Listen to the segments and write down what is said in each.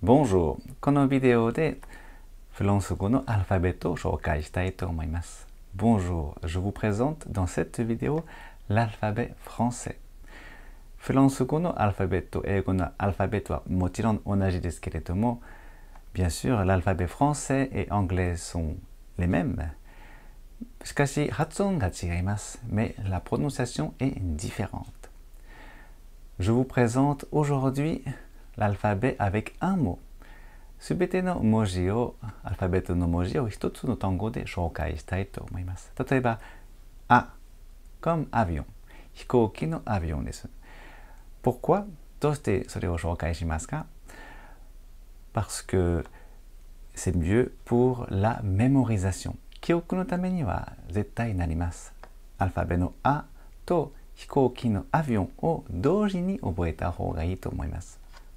Bonjour! このビデオでフランス語のアルファベットを紹介したいと思います。Bonjour! Je vous présente dans cette vidéo l'alphabet français. bien sûr, l'alphabet français et anglais sont les mêmes. mais la prononciation est différente. Je vous présente aujourd'hui l'alphabet avec un mot. すべての文字を、アルファベットの文字を一つの単語で紹介したいと思います。例えば、あ、comme avion。飛行機のアビオンです。Pourquoi? どうしてそれを紹介しますか Parce que c'est mieux pour la mémorisation. 記憶のためには絶対なります。アルファベの「あ」と飛行機の「アビオン」を同時に覚えた方がいいと思います。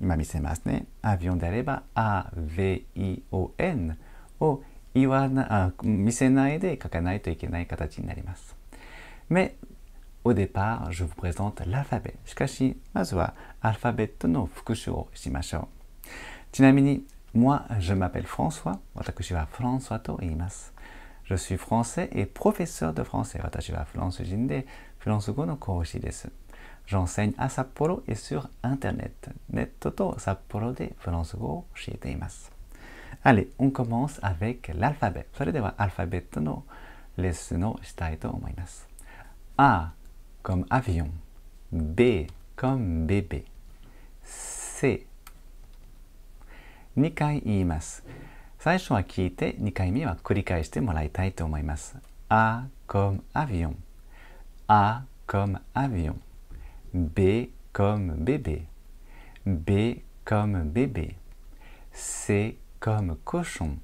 今見せますね。アビオンであれば、あ、v、い、お、n を言わな見せないで書かないといけない形になります。Mais au départ, je vous présente l'alphabet. しかし、まずはアルファベットの復習をしましょう。ちなみに、moi, je m'appelle François. 私はフランソワと言います。Je suis français et professeur de français. 私はフランス人で、フランス語の講師です。J'enseigne à Sapporo et sur Internet. Netto to Sapporo de France Go Allez, on commence avec l'alphabet. A comme avion, B comme bébé, C 2回言います最初は聞いて2 A comme avion, A comme avion. B comme bébé, B comme bébé, C comme cochon,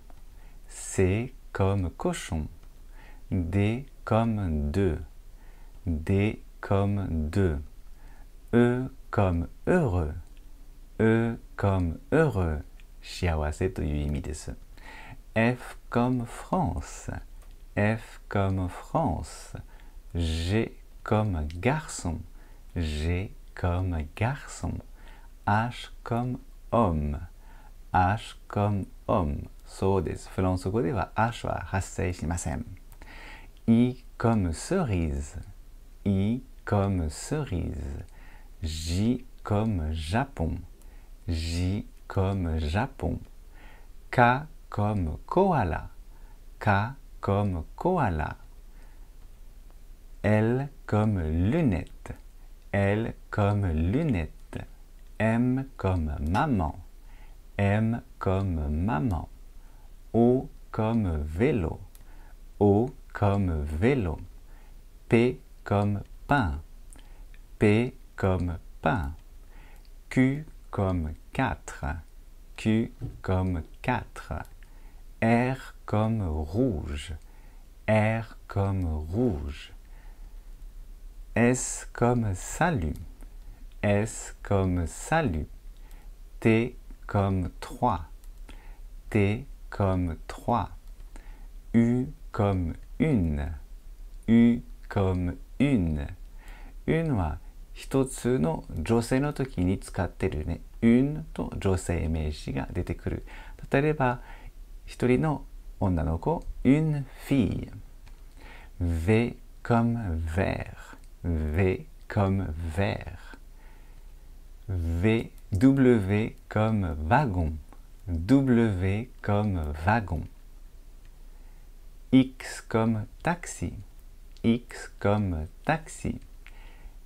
C comme cochon, D comme deux, D comme deux, E comme heureux, E comme heureux, e F comme France, F comme France, G comme garçon, G comme garçon. H comme homme. H comme homme. va H I comme cerise. I comme cerise. J comme Japon. J comme Japon. K comme koala. K comme koala. L comme lunette. L comme lunette, M comme maman. M comme maman. O comme vélo. O comme vélo. P comme pain. P comme pain. Q comme 4. Q comme 4. R comme rouge. R comme rouge. S comme salut. S comme salut. T comme 3. T comme 3. U comme une. U comme une. Une は一つの女性の時に使ってるね。une と女性名詞が出てくる。例えば、一人の女の子、une fille。V comme vert。V comme vert. V, comme wagon. W comme wagon. X comme taxi. X comme taxi.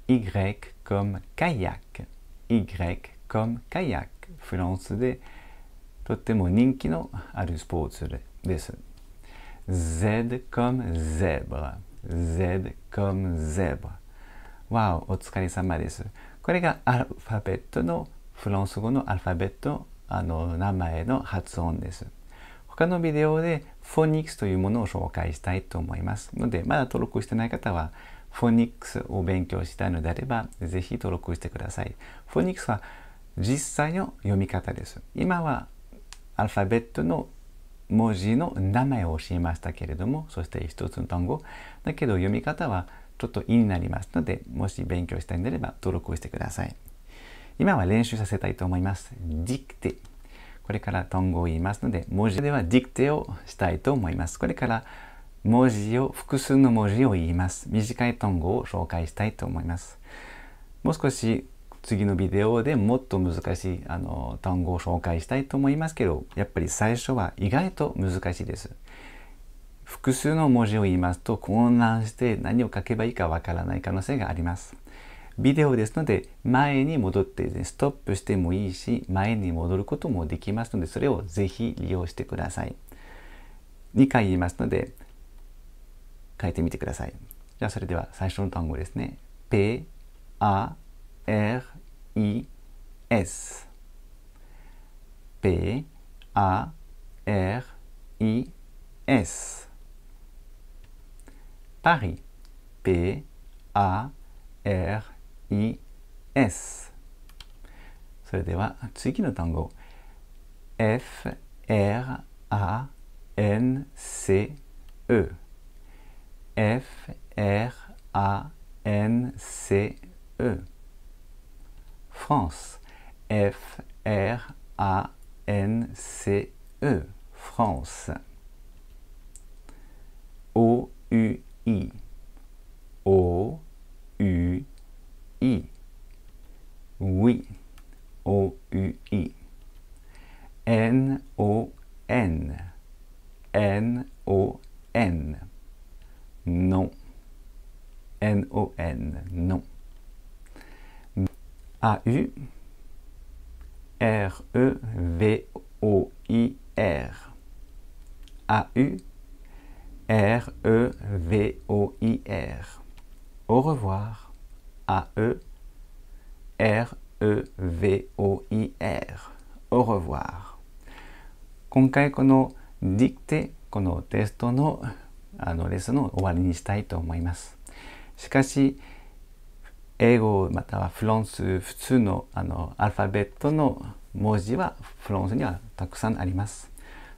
Y comme kayak. Y comme kayak. Z comme zèbre. Z comme zèbre. わお、お疲れ様です。これがアルファベットの、フランス語のアルファベット、あの、名前の発音です。他のビデオでフォニックスというものを紹介したいと思いますので、まだ登録してない方は、フォニックスを勉強したいのであれば、ぜひ登録してください。フォニックスは実際の読み方です。今はアルファベットの文字の名前を教えましたけれども、そして一つの単語。だけど読み方はちょっと意になりますので、もし勉強したいのであれば登録をしてください。今は練習させたいと思います。ディクテ。これから単語を言いますので、文字ではディクテをしたいと思います。これから文字を、複数の文字を言います。短い単語を紹介したいと思います。もう少し次のビデオでもっと難しいあの単語を紹介したいと思いますけど、やっぱり最初は意外と難しいです。複数の文字を言いますと混乱して何を書けばいいかわからない可能性があります。ビデオですので前に戻ってストップしてもいいし前に戻ることもできますのでそれをぜひ利用してください。2回言いますので書いてみてください。じゃあそれでは最初の単語ですね。P, A, R, I, S P, A, R, I, S Paris. p a r i s f r a n c e f r a n c e F-R-A-N-C-E. f r a n c e N-O-N. N-O-N. Non. N-O-N. Non. A-U. R-E-V-O-I-R. A-U. R-E-V-O-I-R. Au revoir. A-E. R-E-V-O-I-R. Au revoir. 今回このディクテこのテストのあのレッスンの終わりにしたいと思います。しかし英語またはフランス普通のあのアルファベットの文字はフランスにはたくさんあります。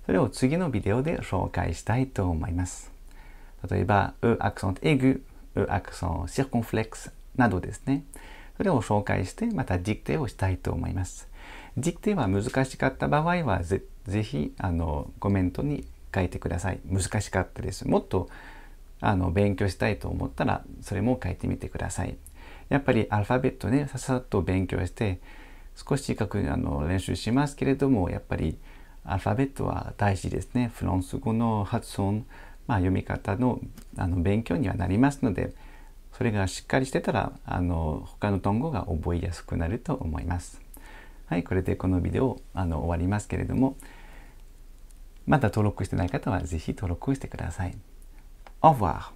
それを次のビデオで紹介したいと思います。例えば、うアクセントエグ、うアクセントシルコンフレックスなどですね。それを紹介して、また実定をしたいと思います。実定は難しかった場合は、絶是非あのコメントに書いてください難しかったですもっとあの勉強したいと思ったらそれも書いてみてくださいやっぱりアルファベットねささっと勉強して少し近くあの練習しますけれどもやっぱりアルファベットは大事ですねフランス語の発音、まあ、読み方のあの勉強にはなりますのでそれがしっかりしてたらあの他の単語が覚えやすくなると思いますはいこれでこのビデオあの終わりますけれどもまだ登録してない方はぜひ登録してください。Au revoir!